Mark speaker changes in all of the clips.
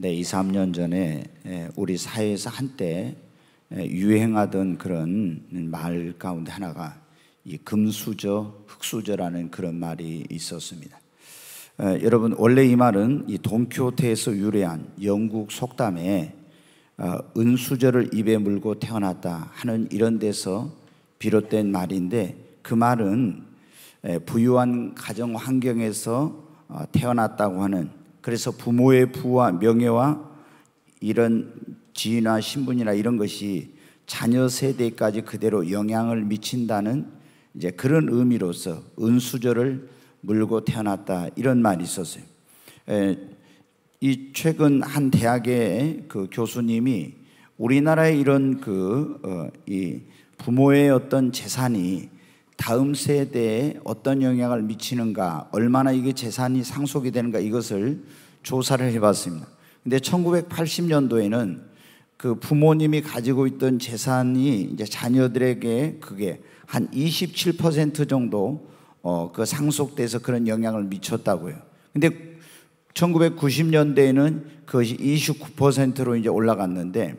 Speaker 1: 네, 2, 3년 전에 예, 우리 사회에서 한때 예, 유행하던 그런 말 가운데 하나가 이 금수저, 흑수저라는 그런 말이 있었습니다. 어, 여러분 원래 이 말은 이 동키호테에서 유래한 영국 속담에 어, 은수저를 입에 물고 태어났다 하는 이런 데서 비롯된 말인데 그 말은 예, 부유한 가정 환경에서 어, 태어났다고 하는 그래서 부모의 부와 명예와 이런 지위나 신분이나 이런 것이 자녀 세대까지 그대로 영향을 미친다는 이제 그런 의미로서 은수저를 물고 태어났다 이런 말이 있었어요. 에, 이 최근 한 대학의 그 교수님이 우리나라의 이런 그이 어, 부모의 어떤 재산이 다음 세대에 어떤 영향을 미치는가, 얼마나 이게 재산이 상속이 되는가 이것을 조사를 해봤습니다. 근데 1980년도에는 그 부모님이 가지고 있던 재산이 이제 자녀들에게 그게 한 27% 정도 어, 그 상속돼서 그런 영향을 미쳤다고요. 근데 1990년대에는 그것이 29%로 이제 올라갔는데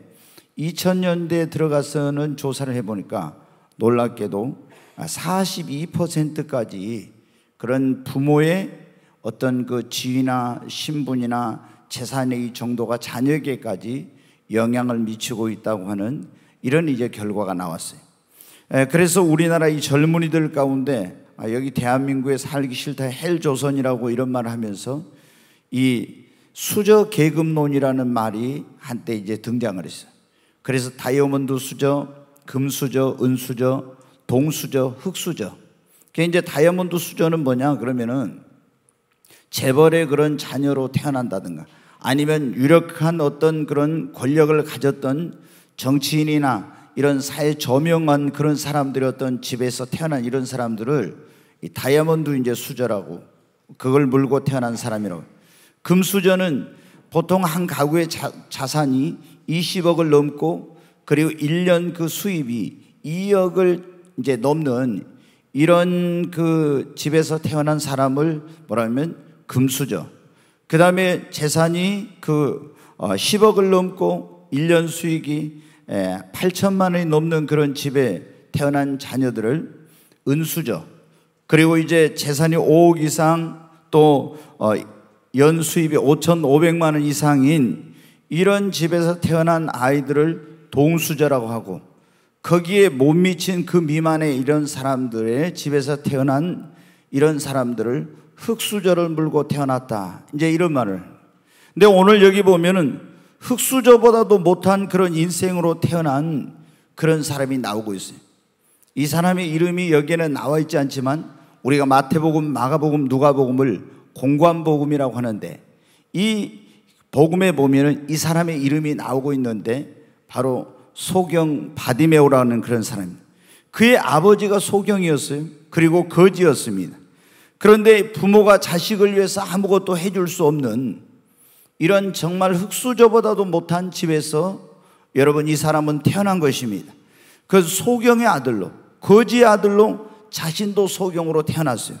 Speaker 1: 2000년대에 들어가서는 조사를 해보니까 놀랍게도 42%까지 그런 부모의 어떤 그 지위나 신분이나 재산의 정도가 자녀에게까지 영향을 미치고 있다고 하는 이런 이제 결과가 나왔어요. 그래서 우리나라 이 젊은이들 가운데 아, 여기 대한민국에 살기 싫다 헬조선이라고 이런 말을 하면서 이 수저 계급론이라는 말이 한때 이제 등장을 했어요. 그래서 다이아몬드 수저, 금수저, 은수저 동수저, 흑수저. 그게 이제 다이아몬드 수저는 뭐냐? 그러면은 재벌의 그런 자녀로 태어난다든가 아니면 유력한 어떤 그런 권력을 가졌던 정치인이나 이런 사회 저명한 그런 사람들이 어떤 집에서 태어난 이런 사람들을 다이아몬드 이제 수저라고 그걸 물고 태어난 사람이라고. 금수저는 보통 한 가구의 자, 산이 20억을 넘고 그리고 1년 그 수입이 2억을 이제 넘는 이런 그 집에서 태어난 사람을 뭐라 면 금수저. 그 다음에 재산이 그 10억을 어, 넘고 1년 수익이 8천만 예, 원이 넘는 그런 집에 태어난 자녀들을 은수저. 그리고 이제 재산이 5억 이상 또 어, 연수입이 5,500만 원 이상인 이런 집에서 태어난 아이들을 동수저라고 하고 거기에 못 미친 그 미만의 이런 사람들의 집에서 태어난 이런 사람들을 흙수저를 물고 태어났다. 이제 이런 말을. 근데 오늘 여기 보면은 흑수저보다도 못한 그런 인생으로 태어난 그런 사람이 나오고 있어요. 이 사람의 이름이 여기에는 나와 있지 않지만 우리가 마태복음, 마가복음, 누가복음을 공관복음이라고 하는데 이 복음에 보면은 이 사람의 이름이 나오고 있는데 바로 소경 바디메오라는 그런 사람입니다. 그의 아버지가 소경이었어요. 그리고 거지였습니다. 그런데 부모가 자식을 위해서 아무것도 해줄 수 없는 이런 정말 흙수저보다도 못한 집에서 여러분 이 사람은 태어난 것입니다. 그 소경의 아들로 거지의 아들로 자신도 소경으로 태어났어요.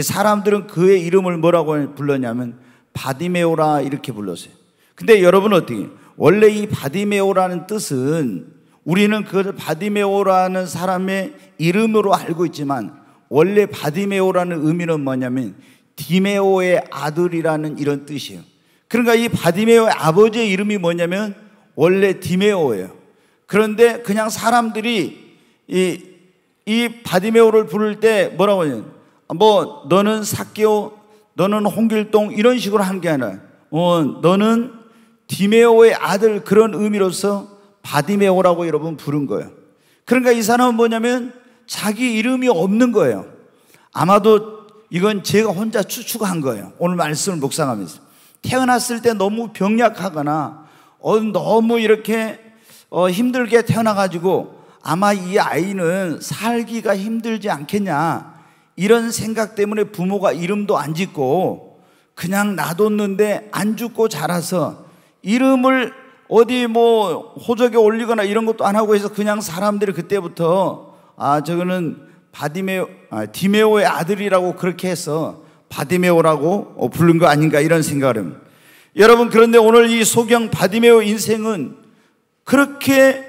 Speaker 1: 사람들은 그의 이름을 뭐라고 불렀냐면 바디메오라 이렇게 불렀어요. 근데 여러분 어떻게 원래 이 바디메오라는 뜻은 우리는 그 바디메오라는 사람의 이름으로 알고 있지만 원래 바디메오라는 의미는 뭐냐면 디메오의 아들이라는 이런 뜻이에요. 그러니까 이 바디메오의 아버지의 이름이 뭐냐면 원래 디메오예요. 그런데 그냥 사람들이 이, 이 바디메오를 부를 때 뭐라고 하냐. 뭐, 너는 사케오, 너는 홍길동 이런 식으로 한 게 아니라, 어, 너는 디메오의 아들 그런 의미로서 바디메오라고 여러분 부른 거예요. 그러니까 이 사람은 뭐냐면 자기 이름이 없는 거예요. 아마도 이건 제가 혼자 추측한 거예요. 오늘 말씀을 묵상하면서. 태어났을 때 너무 병약하거나 어, 너무 이렇게 어, 힘들게 태어나가지고 아마 이 아이는 살기가 힘들지 않겠냐 이런 생각 때문에 부모가 이름도 안 짓고 그냥 놔뒀는데 안 죽고 자라서 이름을 어디 뭐 호적에 올리거나 이런 것도 안 하고 해서 그냥 사람들이 그때부터 아 저거는 바디메오 아, 디메오의 아들이라고 그렇게 해서 바디메오라고 어, 부른 거 아닌가 이런 생각을 합니다. 여러분 그런데 오늘 이 소경 바디메오 인생은 그렇게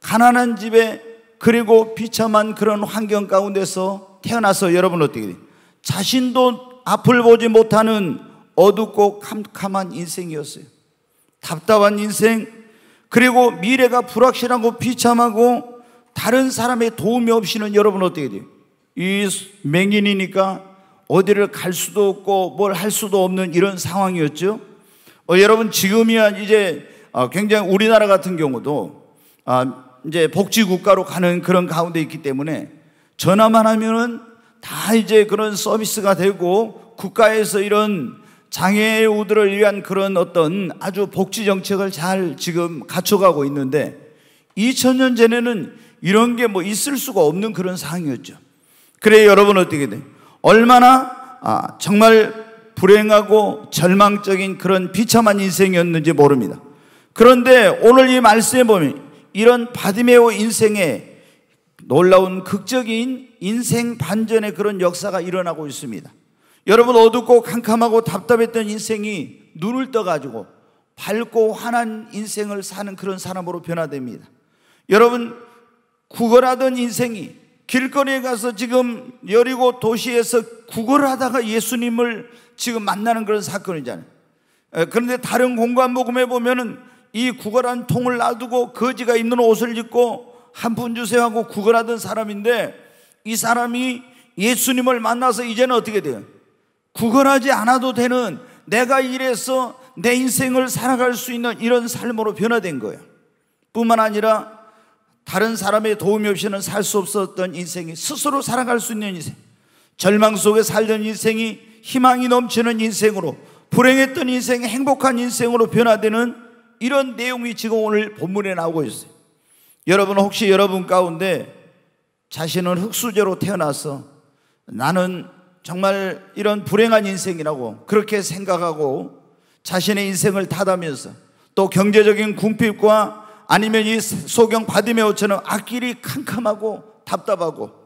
Speaker 1: 가난한 집에 그리고 비참한 그런 환경 가운데서 태어나서 여러분 어떻게 돼 자신도 앞을 보지 못하는 어둡고 캄캄한 인생이었어요. 답답한 인생, 그리고 미래가 불확실하고 비참하고 다른 사람의 도움이 없이는 여러분 어떻게 돼요? 이 맹인이니까 어디를 갈 수도 없고 뭘 할 수도 없는 이런 상황이었죠. 어, 여러분 지금이야 이제 아, 굉장히 우리나라 같은 경우도 아, 이제 복지 국가로 가는 그런 가운데 있기 때문에 전화만 하면은 다 이제 그런 서비스가 되고 국가에서 이런 장애 우들을 위한 그런 어떤 아주 복지 정책을 잘 지금 갖춰가고 있는데 2000년 전에는 이런 게 뭐 있을 수가 없는 그런 상황이었죠. 그래 여러분 어떻게 돼? 얼마나 아, 정말 불행하고 절망적인 그런 비참한 인생이었는지 모릅니다. 그런데 오늘 이 말씀에 보면 이런 바디메오 인생의 놀라운 극적인 인생 반전의 그런 역사가 일어나고 있습니다. 여러분 어둡고 캄캄하고 답답했던 인생이 눈을 떠가지고 밝고 환한 인생을 사는 그런 사람으로 변화됩니다. 여러분 구걸하던 인생이 길거리에 가서 지금 여리고 도시에서 구걸하다가 예수님을 지금 만나는 그런 사건이잖아요. 그런데 다른 공관복음에 보면은 이 구걸한 통을 놔두고 거지가 입는 옷을 입고 한 푼 주세요 하고 구걸하던 사람인데 이 사람이 예수님을 만나서 이제는 어떻게 돼요? 구걸하지 않아도 되는 내가 이래서 내 인생을 살아갈 수 있는 이런 삶으로 변화된 거예요. 뿐만 아니라 다른 사람의 도움이 없이는 살 수 없었던 인생이 스스로 살아갈 수 있는 인생, 절망 속에 살던 인생이 희망이 넘치는 인생으로, 불행했던 인생이 행복한 인생으로 변화되는 이런 내용이 지금 오늘 본문에 나오고 있어요. 여러분 혹시 여러분 가운데 자신은 흙수저로 태어나서 나는 정말 이런 불행한 인생이라고 그렇게 생각하고 자신의 인생을 탓하면서 또 경제적인 궁핍과 아니면 이 소경 바디메오처럼 악길이 캄캄하고 답답하고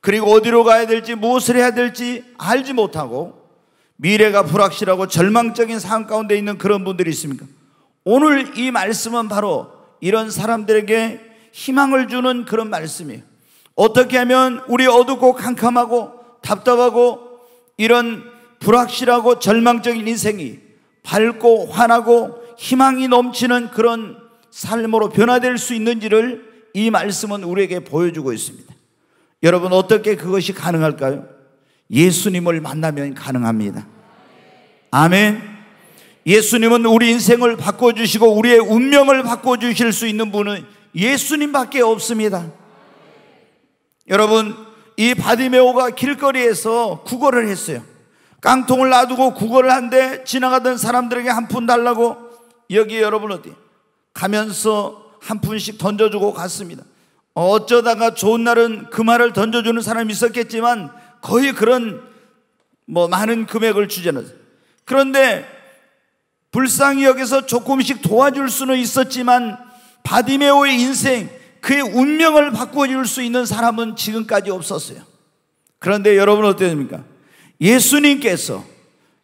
Speaker 1: 그리고 어디로 가야 될지 무엇을 해야 될지 알지 못하고 미래가 불확실하고 절망적인 상황 가운데 있는 그런 분들이 있습니까? 오늘 이 말씀은 바로 이런 사람들에게 희망을 주는 그런 말씀이에요. 어떻게 하면 우리 어둡고 캄캄하고 답답하고 이런 불확실하고 절망적인 인생이 밝고 환하고 희망이 넘치는 그런 삶으로 변화될 수 있는지를 이 말씀은 우리에게 보여주고 있습니다. 여러분 어떻게 그것이 가능할까요? 예수님을 만나면 가능합니다. 아멘. 예수님은 우리 인생을 바꿔주시고 우리의 운명을 바꿔주실 수 있는 분은 예수님밖에 없습니다. 여러분 이 바디메오가 길거리에서 구걸을 했어요. 깡통을 놔두고 구걸을 한데 지나가던 사람들에게 한 푼 달라고 여기 여러분 어디 가면서 한 푼씩 던져주고 갔습니다. 어쩌다가 좋은 날은 그 말을 던져주는 사람이 있었겠지만 거의 그런 뭐 많은 금액을 주지 않았어요. 그런데 불쌍히 여기서 조금씩 도와줄 수는 있었지만 바디메오의 인생 그의 운명을 바꿔줄 수 있는 사람은 지금까지 없었어요. 그런데 여러분 어떻습니까? 예수님께서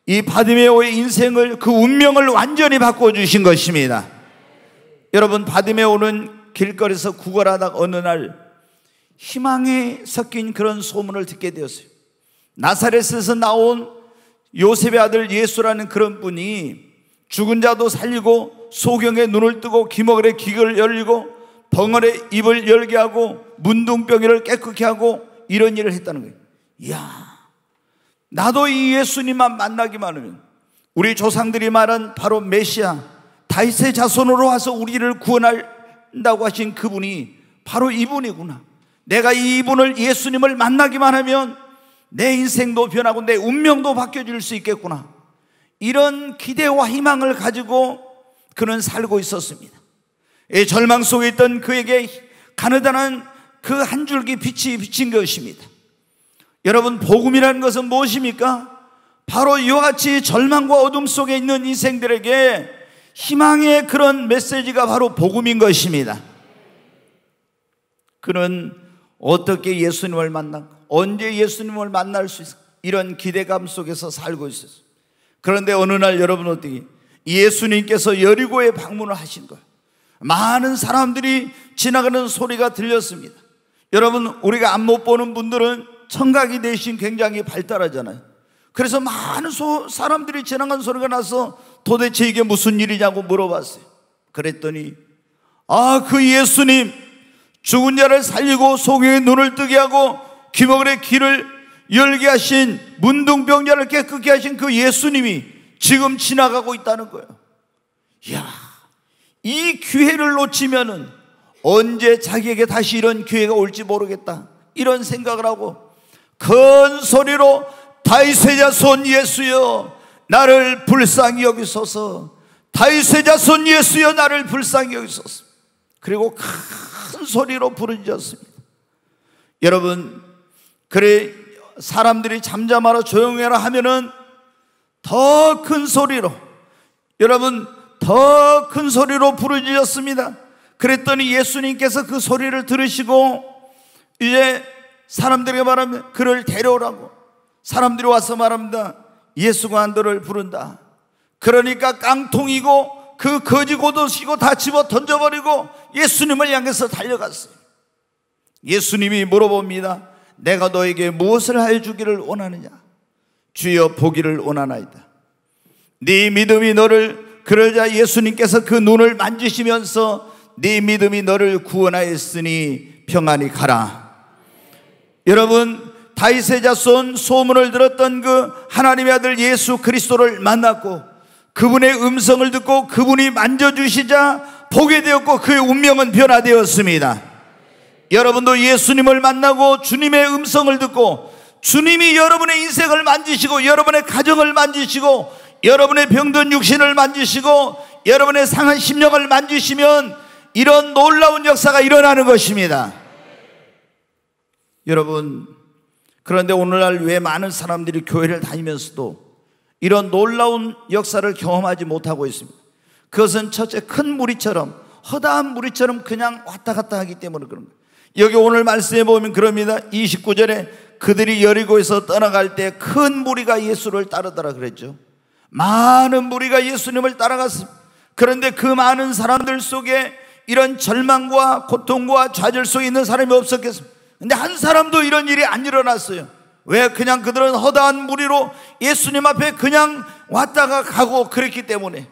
Speaker 1: 이 바디메오의 인생을 그 운명을 완전히 바꿔주신 것입니다. 여러분 바디메오는 길거리에서 구걸하다 어느 날 희망에 섞인 그런 소문을 듣게 되었어요. 나사렛에서 나온 요셉의 아들 예수라는 그런 분이 죽은 자도 살리고 소경의 눈을 뜨고 기먹을의 귀를 열리고 벙어의 입을 열게 하고 문둥병이를 깨끗게 하고 이런 일을 했다는 거예요. 이야, 나도 이 예수님만 만나기만 하면 우리 조상들이 말한 바로 메시아 다윗의 자손으로 와서 우리를 구원한다고 하신 그분이 바로 이분이구나. 내가 이분을 예수님을 만나기만 하면 내 인생도 변하고 내 운명도 바뀌어질 수 있겠구나. 이런 기대와 희망을 가지고 그는 살고 있었습니다. 절망 속에 있던 그에게 가느다란 그 한 줄기 빛이 비친 것입니다. 여러분, 복음이라는 것은 무엇입니까? 바로 이와 같이 절망과 어둠 속에 있는 인생들에게 희망의 그런 메시지가 바로 복음인 것입니다. 그는 어떻게 예수님을 만나 언제 예수님을 만날 수 있을까? 이런 기대감 속에서 살고 있었어요. 그런데 어느 날 여러분 어떻게 예수님께서 여리고에 방문을 하신 거예요. 많은 사람들이 지나가는 소리가 들렸습니다. 여러분, 우리가 안 못 보는 분들은 청각이 대신 굉장히 발달하잖아요. 그래서 많은 소, 사람들이 지나간 소리가 나서 도대체 이게 무슨 일이냐고 물어봤어요. 그랬더니, 아, 그 예수님, 죽은 자를 살리고 소의 눈을 뜨게 하고 귀머거의 귀를 열게 하신 문둥병자를 깨끗게 하신 그 예수님이 지금 지나가고 있다는 거예요. 이야, 이 기회를 놓치면은 언제 자기에게 다시 이런 기회가 올지 모르겠다. 이런 생각을 하고 큰 소리로 다윗의 자손 예수여 나를 불쌍히 여기소서. 다윗의 자손 예수여 나를 불쌍히 여기소서. 그리고 큰 소리로 부르짖었습니다. 여러분 그래 사람들이 잠잠하라 조용해라 하면은 더 큰 소리로 여러분 더큰 소리로 부르짖었습니다. 그랬더니 예수님께서 그 소리를 들으시고 이제 사람들에게 말합니 그를 데려오라고. 사람들이 와서 말합니다. 예수가 한도를 부른다. 그러니까 깡통이고 그 거지 고도시고 다 집어 던져버리고 예수님을 향해서 달려갔어요. 예수님이 물어봅니다. 내가 너에게 무엇을 해 주기를 원하느냐? 주여 보기를 원하나이다. 네 믿음이 너를 그러자 예수님께서 그 눈을 만지시면서 네 믿음이 너를 구원하였으니 평안히 가라. 여러분 다윗의 자손 소문을 들었던 그 하나님의 아들 예수 그리스도를 만났고 그분의 음성을 듣고 그분이 만져주시자 보게 되었고 그의 운명은 변화되었습니다. 여러분도 예수님을 만나고 주님의 음성을 듣고 주님이 여러분의 인생을 만지시고 여러분의 가정을 만지시고 여러분의 병든 육신을 만지시고 여러분의 상한 심령을 만지시면 이런 놀라운 역사가 일어나는 것입니다. 여러분, 그런데 오늘날 왜 많은 사람들이 교회를 다니면서도 이런 놀라운 역사를 경험하지 못하고 있습니다. 그것은 첫째 큰 무리처럼 허다한 무리처럼 그냥 왔다 갔다 하기 때문에 그런 거예요. 여기 오늘 말씀해 보면 그럽니다. 29절에 그들이 여리고에서 떠나갈 때 큰 무리가 예수를 따르더라 그랬죠. 많은 무리가 예수님을 따라갔습니다. 그런데 그 많은 사람들 속에 이런 절망과 고통과 좌절 속에 있는 사람이 없었겠습니까? 근데 한 사람도 이런 일이 안 일어났어요. 왜 그냥 그들은 허다한 무리로 예수님 앞에 그냥 왔다가 가고 그랬기 때문에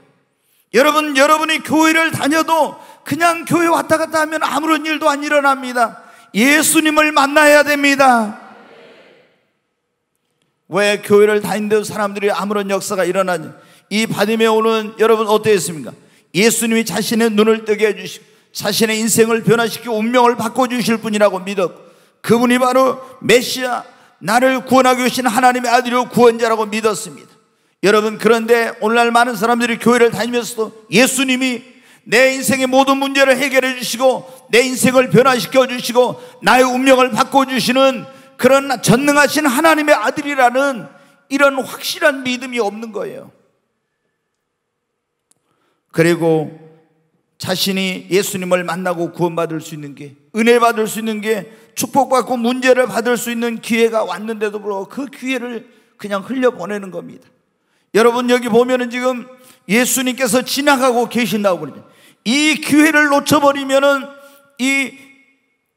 Speaker 1: 여러분 여러분이 교회를 다녀도 그냥 교회 왔다 갔다 하면 아무런 일도 안 일어납니다. 예수님을 만나야 됩니다. 왜 교회를 다닌데도 사람들이 아무런 역사가 일어나니? 이 바디메 오는 여러분 어땠습니까? 예수님이 자신의 눈을 뜨게 해주시고 자신의 인생을 변화시켜 운명을 바꿔주실 분이라고 믿었고 그분이 바로 메시아 나를 구원하기 위신 하나님의 아들이요 구원자라고 믿었습니다. 여러분 그런데 오늘날 많은 사람들이 교회를 다니면서도 예수님이 내 인생의 모든 문제를 해결해 주시고 내 인생을 변화시켜 주시고 나의 운명을 바꿔 주시는 그런 전능하신 하나님의 아들이라는 이런 확실한 믿음이 없는 거예요. 그리고 자신이 예수님을 만나고 구원받을 수 있는 게 은혜 받을 수 있는 게 축복받고 문제를 받을 수 있는 기회가 왔는데도 불구하고 그 기회를 그냥 흘려보내는 겁니다. 여러분 여기 보면은 지금 예수님께서 지나가고 계신다고 그러죠. 이 기회를 놓쳐버리면은 이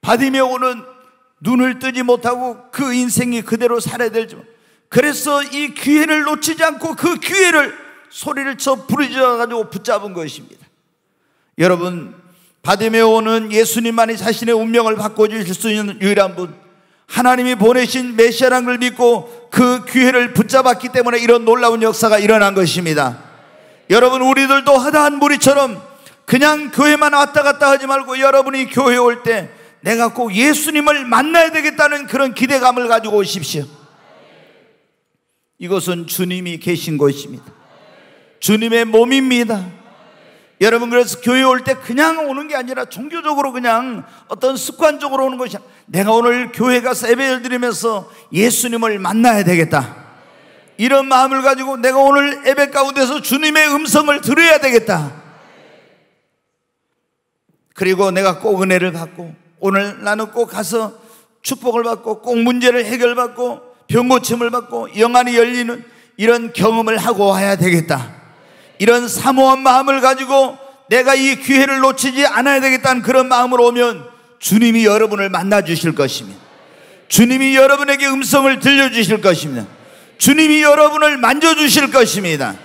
Speaker 1: 바디메오는 눈을 뜨지 못하고 그 인생이 그대로 살아야 될지 그래서 이 기회를 놓치지 않고 그 기회를 소리를 쳐 부르짖어 가지고 붙잡은 것입니다. 여러분 바디메오는 예수님만이 자신의 운명을 바꿔 주실 수 있는 유일한 분 하나님이 보내신 메시아라는 걸 믿고 그 기회를 붙잡았기 때문에 이런 놀라운 역사가 일어난 것입니다. 여러분 우리들도 하다한 무리처럼 그냥 교회만 왔다 갔다 하지 말고 여러분이 교회 올때 내가 꼭 예수님을 만나야 되겠다는 그런 기대감을 가지고 오십시오. 이것은 주님이 계신 곳입니다. 주님의 몸입니다. 여러분 그래서 교회 올 때 그냥 오는 게 아니라 종교적으로 그냥 어떤 습관적으로 오는 것이 내가 오늘 교회 가서 예배를 드리면서 예수님을 만나야 되겠다. 이런 마음을 가지고 내가 오늘 예배 가운데서 주님의 음성을 들어야 되겠다. 그리고 내가 꼭 은혜를 받고 오늘 나는 꼭 가서 축복을 받고 꼭 문제를 해결받고 병 고침을 받고 영안이 열리는 이런 경험을 하고 와야 되겠다. 이런 사모한 마음을 가지고 내가 이 기회를 놓치지 않아야 되겠다는 그런 마음으로 오면 주님이 여러분을 만나 주실 것입니다. 주님이 여러분에게 음성을 들려 주실 것입니다. 주님이 여러분을 만져 주실 것입니다.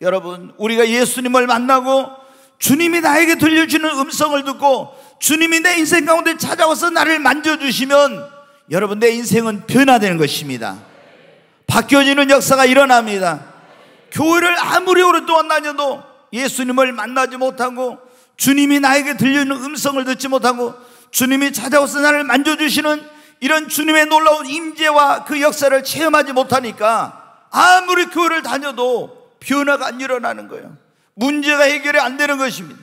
Speaker 1: 여러분, 우리가 예수님을 만나고 주님이 나에게 들려주는 음성을 듣고 주님이 내 인생 가운데 찾아와서 나를 만져주시면 여러분 내 인생은 변화되는 것입니다. 바뀌어지는 역사가 일어납니다. 교회를 아무리 오랫동안 다녀도 예수님을 만나지 못하고 주님이 나에게 들려오는 음성을 듣지 못하고 주님이 찾아와서 나를 만져주시는 이런 주님의 놀라운 임재와 그 역사를 체험하지 못하니까 아무리 교회를 다녀도 변화가 안 일어나는 거예요. 문제가 해결이 안 되는 것입니다.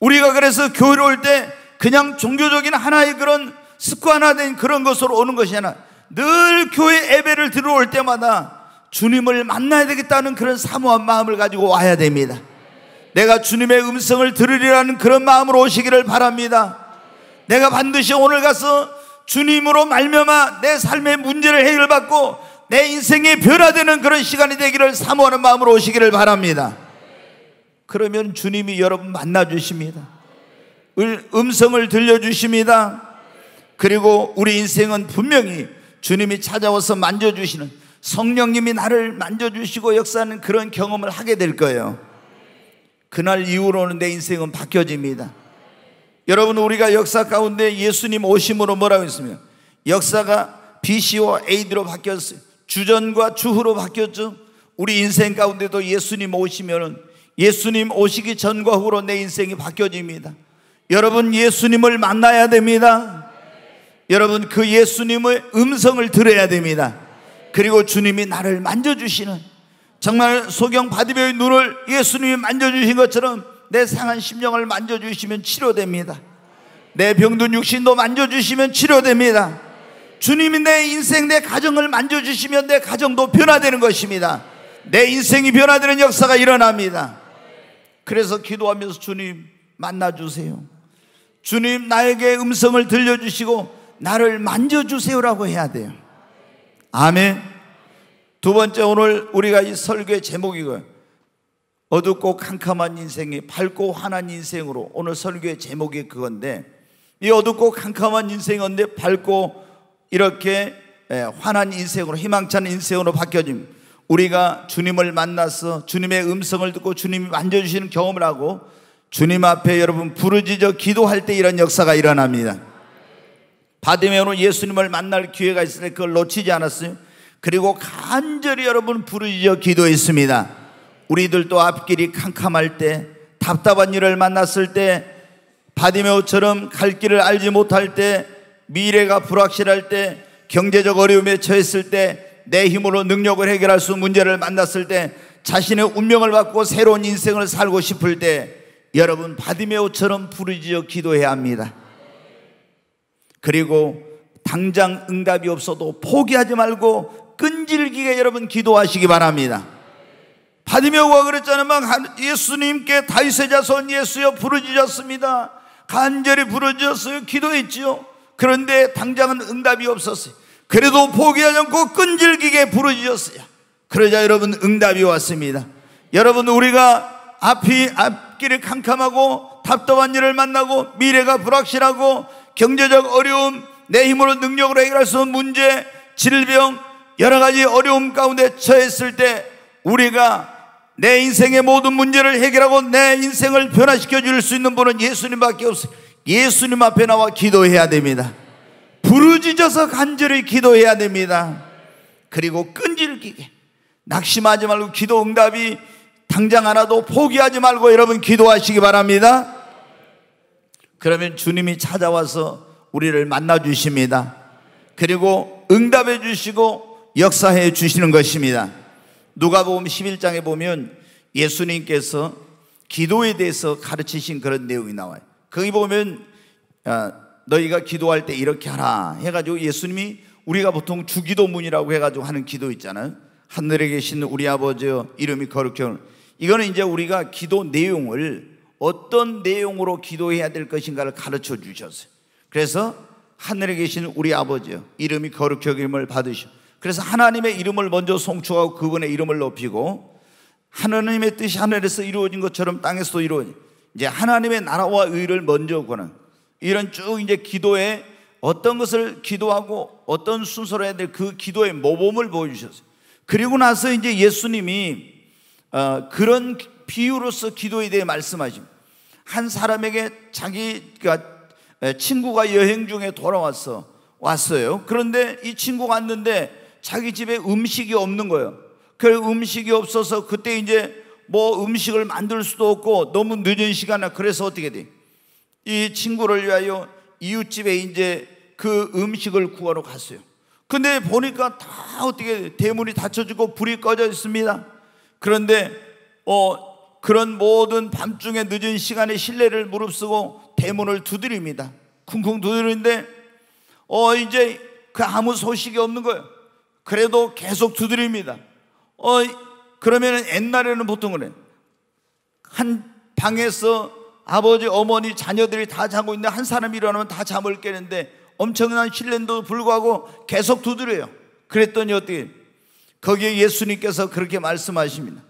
Speaker 1: 우리가 그래서 교회로 올때 그냥 종교적인 하나의 그런 습관화된 그런 것으로 오는 것이 아니라 늘 교회 예배를 들어올 때마다 주님을 만나야 되겠다는 그런 사모한 마음을 가지고 와야 됩니다. 내가 주님의 음성을 들으리라는 그런 마음으로 오시기를 바랍니다. 내가 반드시 오늘 가서 주님으로 말며마내 삶의 문제를 해결받고 내 인생이 변화되는 그런 시간이 되기를 사모하는 마음으로 오시기를 바랍니다. 그러면 주님이 여러분 만나 주십니다. 음성을 들려주십니다. 그리고 우리 인생은 분명히 주님이 찾아와서 만져주시는 성령님이 나를 만져주시고 역사하는 그런 경험을 하게 될 거예요. 그날 이후로는 내 인생은 바뀌어집니다. 여러분, 우리가 역사 가운데 예수님 오심으로 뭐라고 했으며 역사가 BC와 AD로 바뀌었어요. 주전과 주후로 바뀌었죠. 우리 인생 가운데도 예수님 오시면은 예수님 오시기 전과 후로 내 인생이 바뀌어집니다. 여러분 예수님을 만나야 됩니다. 여러분 그 예수님의 음성을 들어야 됩니다. 그리고 주님이 나를 만져주시는 정말 소경 바디베의 눈을 예수님이 만져주신 것처럼 내 상한 심령을 만져주시면 치료됩니다. 내 병든 육신도 만져주시면 치료됩니다. 주님이 내 인생, 내 가정을 만져주시면 내 가정도 변화되는 것입니다. 내 인생이 변화되는 역사가 일어납니다. 그래서 기도하면서 주님 만나주세요. 주님 나에게 음성을 들려주시고 나를 만져주세요라고 해야 돼요. 아멘. 두 번째 오늘 우리가 이 설교의 제목이고 어둡고 캄캄한 인생이 밝고 환한 인생으로 오늘 설교의 제목이 그건데 이 어둡고 캄캄한 인생인데 밝고 이렇게 예, 환한 인생으로 희망찬 인생으로 바뀌어짐 우리가 주님을 만나서 주님의 음성을 듣고 주님이 만져주시는 경험을 하고 주님 앞에 여러분 부르짖어 기도할 때 이런 역사가 일어납니다. 바디메오는 예수님을 만날 기회가 있을 때 그걸 놓치지 않았어요. 그리고 간절히 여러분 부르짖어 기도했습니다. 우리들도 앞길이 캄캄할 때 답답한 일을 만났을 때 바디메오처럼 갈 길을 알지 못할 때 미래가 불확실할 때 경제적 어려움에 처했을 때 내 힘으로 능력을 해결할 수 문제를 만났을 때 자신의 운명을 바고 새로운 인생을 살고 싶을 때 여러분 바디메오처럼 부르짖어 기도해야 합니다. 그리고 당장 응답이 없어도 포기하지 말고 끈질기게 여러분 기도하시기 바랍니다. 바디메오가 그랬잖아요. 예수님께 다윗의 자손 예수여 부르짖었습니다. 간절히 부르짖었어요. 기도했지요. 그런데 당장은 응답이 없었어요. 그래도 포기하지 않고 끈질기게 부르짖었어요. 그러자 여러분 응답이 왔습니다. 여러분 우리가 앞이 앞 앞길이 캄캄하고 답답한 일을 만나고 미래가 불확실하고 경제적 어려움, 내 힘으로 능력으로 해결할 수 없는 문제, 질병, 여러 가지 어려움 가운데 처했을 때 우리가 내 인생의 모든 문제를 해결하고 내 인생을 변화시켜 줄 수 있는 분은 예수님밖에 없어요. 예수님 앞에 나와 기도해야 됩니다. 부르짖어서 간절히 기도해야 됩니다. 그리고 끈질기게 낙심하지 말고 기도 응답이 당장 하나도 포기하지 말고 여러분 기도하시기 바랍니다. 그러면 주님이 찾아와서 우리를 만나 주십니다. 그리고 응답해 주시고 역사해 주시는 것입니다. 누가복음 11장에 보면 예수님께서 기도에 대해서 가르치신 그런 내용이 나와요. 거기 보면 아, 너희가 기도할 때 이렇게 하라 해가지고 예수님이 우리가 보통 주기도문이라고 해가지고 하는 기도 있잖아요. 하늘에 계신 우리 아버지여 이름이 거룩히 이거는 이제 우리가 기도 내용을 어떤 내용으로 기도해야 될 것인가를 가르쳐 주셨어요. 그래서 하늘에 계신 우리 아버지요. 이름이 거룩히 여김을 받으시오. 그래서 하나님의 이름을 먼저 송축하고 그분의 이름을 높이고 하나님의 뜻이 하늘에서 이루어진 것처럼 땅에서도 이루어진 이제 하나님의 나라와 의를 먼저 구하는 이런 쭉 이제 기도에 어떤 것을 기도하고 어떤 순서로 해야 될 그 기도의 모범을 보여주셨어요. 그리고 나서 이제 예수님이 어, 그런 비유로서 기도에 대해 말씀하십니다. 한 사람에게 자기가 그러니까, 친구가 여행 중에 돌아왔어 왔어요. 그런데 이 친구가 왔는데 자기 집에 음식이 없는 거예요. 그 음식이 없어서 그때 이제 뭐 음식을 만들 수도 없고 너무 늦은 시간에 그래서 어떻게 돼? 이 친구를 위하여 이웃집에 이제 그 음식을 구하러 갔어요. 근데 보니까 다 어떻게 대문이 닫혀지고 불이 꺼져 있습니다. 그런데 어 그런 모든 밤중에 늦은 시간에 신뢰를 무릅쓰고 대문을 두드립니다. 쿵쿵 두드리는데 어 이제 그 아무 소식이 없는 거예요. 그래도 계속 두드립니다. 어그러면 옛날에는 보통 그래. 한 방에서 아버지, 어머니, 자녀들이 다 자고 있는데 한 사람이 일어나면 다 잠을 깨는데 엄청난 신뢰도 불구하고 계속 두드려요. 그랬더니 어떻게 거기에 예수님께서 그렇게 말씀하십니다.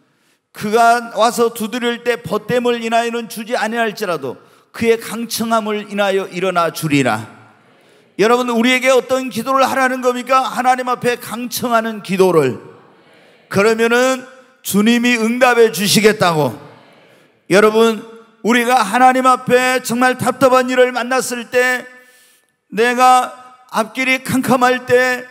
Speaker 1: 그가 와서 두드릴 때 벗됨을 인하여는 주지 아니할지라도 그의 강청함을 인하여 일어나 주리라. 여러분 우리에게 어떤 기도를 하라는 겁니까? 하나님 앞에 강청하는 기도를. 그러면은 주님이 응답해 주시겠다고. 여러분 우리가 하나님 앞에 정말 답답한 일을 만났을 때 내가 앞길이 캄캄할 때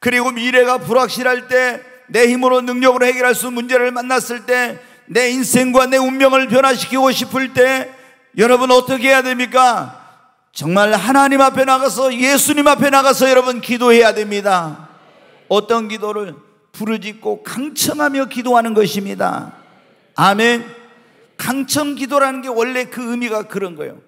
Speaker 1: 그리고 미래가 불확실할 때 내 힘으로 능력으로 해결할 수 있는 문제를 만났을 때 내 인생과 내 운명을 변화시키고 싶을 때 여러분 어떻게 해야 됩니까? 정말 하나님 앞에 나가서 예수님 앞에 나가서 여러분 기도해야 됩니다. 어떤 기도를 부르짖고 강청하며 기도하는 것입니다. 아멘. 강청 기도라는 게 원래 그 의미가 그런 거예요.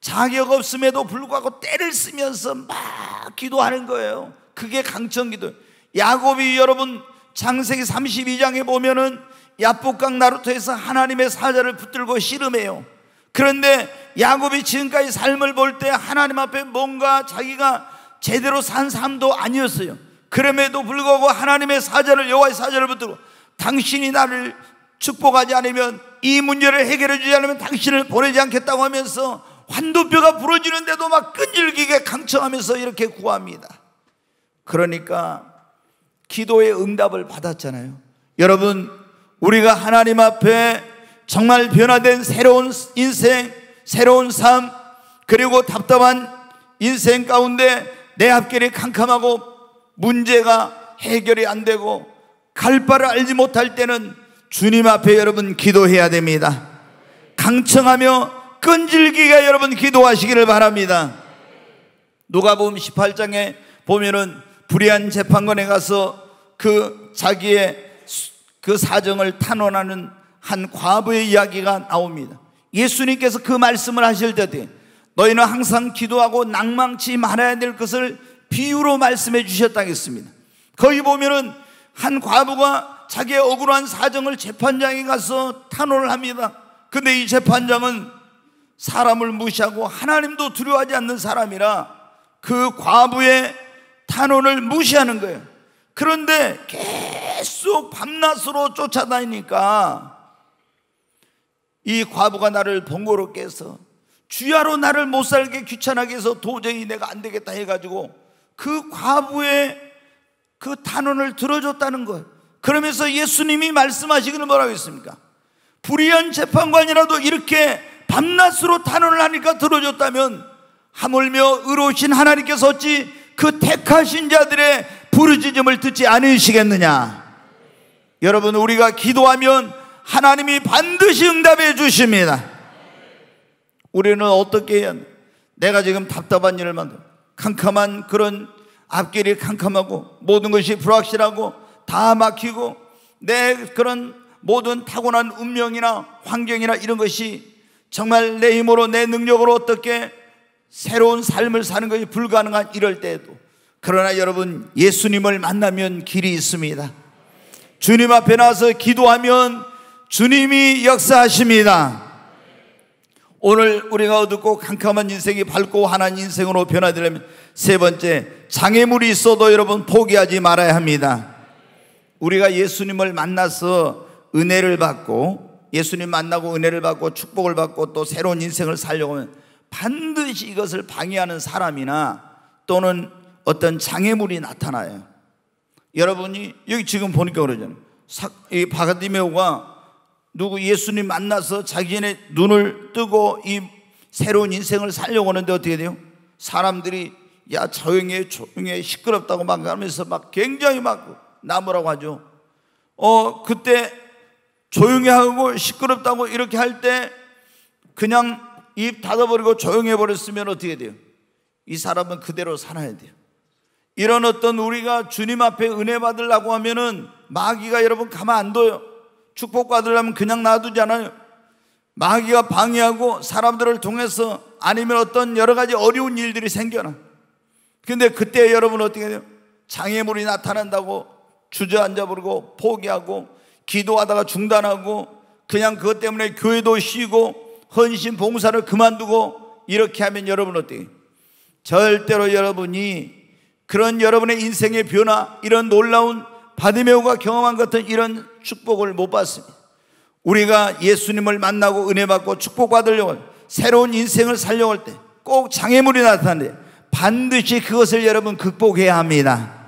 Speaker 1: 자격 없음에도 불구하고 때를 쓰면서 막 기도하는 거예요. 그게 강천 기도. 야곱이 여러분 장세기 32장에 보면은 야복강 나루터에서 하나님의 사자를 붙들고 씨름해요. 그런데 야곱이 지금까지 삶을 볼 때 하나님 앞에 뭔가 자기가 제대로 산 삶도 아니었어요. 그럼에도 불구하고 하나님의 사자를 여호와의 사자를 붙들고 당신이 나를 축복하지 않으면 이 문제를 해결해 주지 않으면 당신을 보내지 않겠다고 하면서 환도뼈가 부러지는데도 막 끈질기게 강청하면서 이렇게 구합니다. 그러니까 기도의 응답을 받았잖아요. 여러분, 우리가 하나님 앞에 정말 변화된 새로운 인생, 새로운 삶, 그리고 답답한 인생 가운데 내 앞길이 캄캄하고 문제가 해결이 안 되고 갈 바를 알지 못할 때는 주님 앞에 여러분 기도해야 됩니다. 강청하며 끈질기게 여러분 기도하시기를 바랍니다. 누가복음 18장에 보면은 불의한 재판관에 가서 그 자기의 그 사정을 탄원하는 한 과부의 이야기가 나옵니다. 예수님께서 그 말씀을 하실 때 너희는 항상 기도하고 낭망치 말아야 될 것을 비유로 말씀해 주셨다겠습니다. 거기 보면은 한 과부가 자기의 억울한 사정을 재판장에 가서 탄원을 합니다. 근데 이 재판장은 사람을 무시하고 하나님도 두려워하지 않는 사람이라 그 과부의 탄원을 무시하는 거예요. 그런데 계속 밤낮으로 쫓아다니니까 이 과부가 나를 번거롭게 해서 주야로 나를 못 살게 귀찮게 해서 도저히 내가 안 되겠다 해가지고 그 과부의 그 탄원을 들어줬다는 것. 그러면서 예수님이 말씀하시기는 뭐라고 했습니까? 불의한 재판관이라도 이렇게 밤낮으로 탄원을 하니까 들어줬다면 하물며 의로우신 하나님께서 어찌 그 택하신 자들의 부르짖음을 듣지 않으시겠느냐? 여러분 우리가 기도하면 하나님이 반드시 응답해 주십니다. 우리는 어떻게 해야 내가 지금 답답한 일을 만들 캄캄한 그런 앞길이 캄캄하고 모든 것이 불확실하고 다 막히고 내 그런 모든 타고난 운명이나 환경이나 이런 것이 정말 내 힘으로 내 능력으로 어떻게 새로운 삶을 사는 것이 불가능한 이럴 때에도 그러나 여러분 예수님을 만나면 길이 있습니다. 주님 앞에 나서 기도하면 주님이 역사하십니다. 오늘 우리가 어둡고 캄캄한 인생이 밝고 환한 인생으로 변화되려면 세 번째 장애물이 있어도 여러분 포기하지 말아야 합니다. 우리가 예수님을 만나서 은혜를 받고 예수님 만나고 은혜를 받고 축복을 받고 또 새로운 인생을 살려고 하면 반드시 이것을 방해하는 사람이나 또는 어떤 장애물이 나타나요. 여러분이 여기 지금 보니까 그러잖아요. 이 바가디메오가 누구 예수님 만나서 자기네 눈을 뜨고 이 새로운 인생을 살려고 하는데 어떻게 돼요? 사람들이 야 조용해 조용해 시끄럽다고 막 하면서 막 굉장히 막 나무라고 하죠. 어 그때 조용히 하고 시끄럽다고 이렇게 할 때 그냥 입 닫아버리고 조용해 버렸으면 어떻게 돼요? 이 사람은 그대로 살아야 돼요. 이런 어떤 우리가 주님 앞에 은혜 받으려고 하면은 마귀가 여러분 가만 안 둬요. 축복받으려면 그냥 놔두지 않아요. 마귀가 방해하고 사람들을 통해서 아니면 어떤 여러 가지 어려운 일들이 생겨나. 근데 그때 여러분 어떻게 돼요? 장애물이 나타난다고 주저앉아 버리고 포기하고 기도하다가 중단하고 그냥 그것 때문에 교회도 쉬고 헌신 봉사를 그만두고 이렇게 하면 여러분 어때요? 절대로 여러분이 그런 여러분의 인생의 변화, 이런 놀라운 바디메오가 경험한 같은 이런 축복을 못 받습니다. 우리가 예수님을 만나고 은혜 받고 축복받으려고 새로운 인생을 살려고 할 때 꼭 장애물이 나타나는데 반드시 그것을 여러분 극복해야 합니다.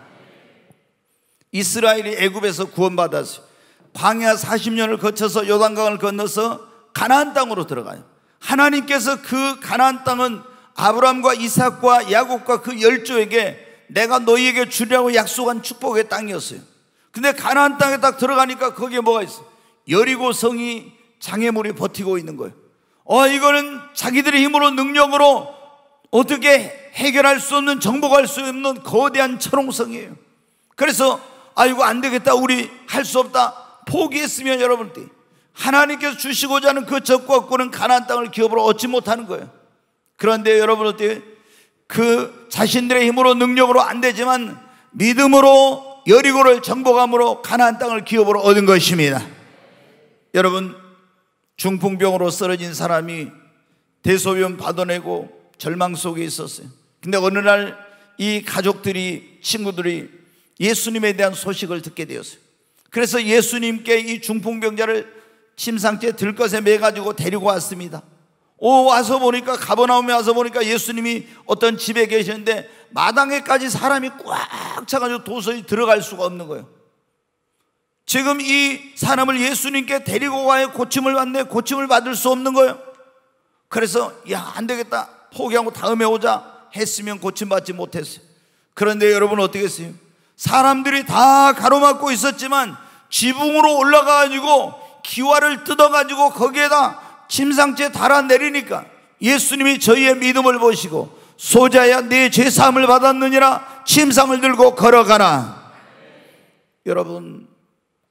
Speaker 1: 이스라엘이 애굽에서 구원받았어요. 광야 40년을 거쳐서 요단강을 건너서 가나안 땅으로 들어가요. 하나님께서 그 가나안 땅은 아브람과 이삭과 야곱과 그 열조에게 내가 너희에게 주려고 약속한 축복의 땅이었어요. 근데 가나안 땅에 딱 들어가니까 거기에 뭐가 있어? 여리고 성이 장애물이 버티고 있는 거예요. 어 이거는 자기들의 힘으로 능력으로 어떻게 해결할 수 없는 정복할 수 없는 거대한 철옹성이에요. 그래서 아이고 안 되겠다 우리 할 수 없다 포기했으면 여러분 때 하나님께서 주시고자 하는 그 적과 꿀는 가나안 땅을 기업으로 얻지 못하는 거예요. 그런데 여러분 어때요? 그 자신들의 힘으로 능력으로 안 되지만 믿음으로 여리고를 정복함으로 가나 땅을 기업으로 얻은 것입니다. 여러분 중풍병으로 쓰러진 사람이 대소변 받아내고 절망 속에 있었어요. 근데 어느 날 이 가족들이 친구들이 예수님에 대한 소식을 듣게 되었어요. 그래서 예수님께 이 중풍병자를 심상치에 들것에 매가지고 데리고 왔습니다. 오 와서 보니까 가버나움에 와서 보니까 예수님이 어떤 집에 계셨는데 마당에까지 사람이 꽉 차가지고 도저히 들어갈 수가 없는 거예요. 지금 이 사람을 예수님께 데리고 와야 고침을 받네 고침을 받을 수 없는 거예요. 그래서 야안 되겠다 포기하고 다음에 오자 했으면 고침받지 못했어요. 그런데 여러분 어떻게 했어요? 사람들이 다 가로막고 있었지만 지붕으로 올라가가지고 기와를 뜯어가지고 거기에다 침상째 달아내리니까 예수님이 저희의 믿음을 보시고 소자야 네 죄사함을 받았느니라 침상을 들고 걸어가라 여러분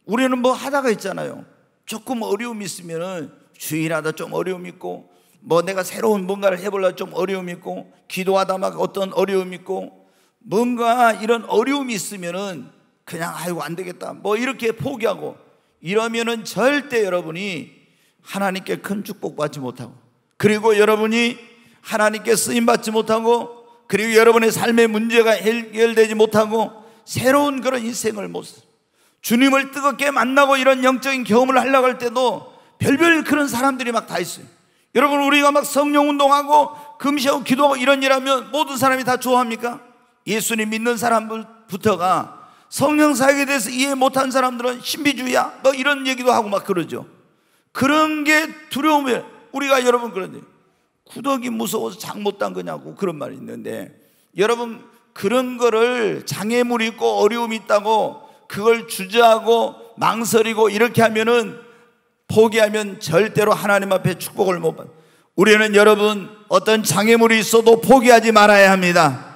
Speaker 1: 우리는 뭐 하다가 있잖아요 조금 어려움이 있으면 주인하다좀 어려움이 있고 뭐 내가 새로운 뭔가를 해보려 좀 어려움이 있고 기도하다 막 어떤 어려움이 있고 뭔가 이런 어려움이 있으면은 그냥 아이고 안 되겠다 뭐 이렇게 포기하고 이러면은 절대 여러분이 하나님께 큰 축복 받지 못하고 그리고 여러분이 하나님께 쓰임 받지 못하고 그리고 여러분의 삶의 문제가 해결되지 못하고 새로운 그런 인생을 못 주님을 뜨겁게 만나고 이런 영적인 경험을 하려고 할 때도 별별 그런 사람들이 막 다 있어요. 여러분 우리가 막 성령 운동하고 금시하고 기도하고 이런 일 하면 모든 사람이 다 좋아합니까? 예수님 믿는 사람부터가 성령 사역에 대해서 이해 못한 사람들은 신비주의야. 뭐 이런 얘기도 하고 막 그러죠. 그런 게 두려움에 우리가 여러분 그런데 구덕이 무서워서 장 못 딴 거냐고 그런 말이 있는데 여러분 그런 거를 장애물이 있고 어려움이 있다고 그걸 주저하고 망설이고 이렇게 하면은 포기하면 절대로 하나님 앞에 축복을 못 받. 우리는 여러분 어떤 장애물이 있어도 포기하지 말아야 합니다.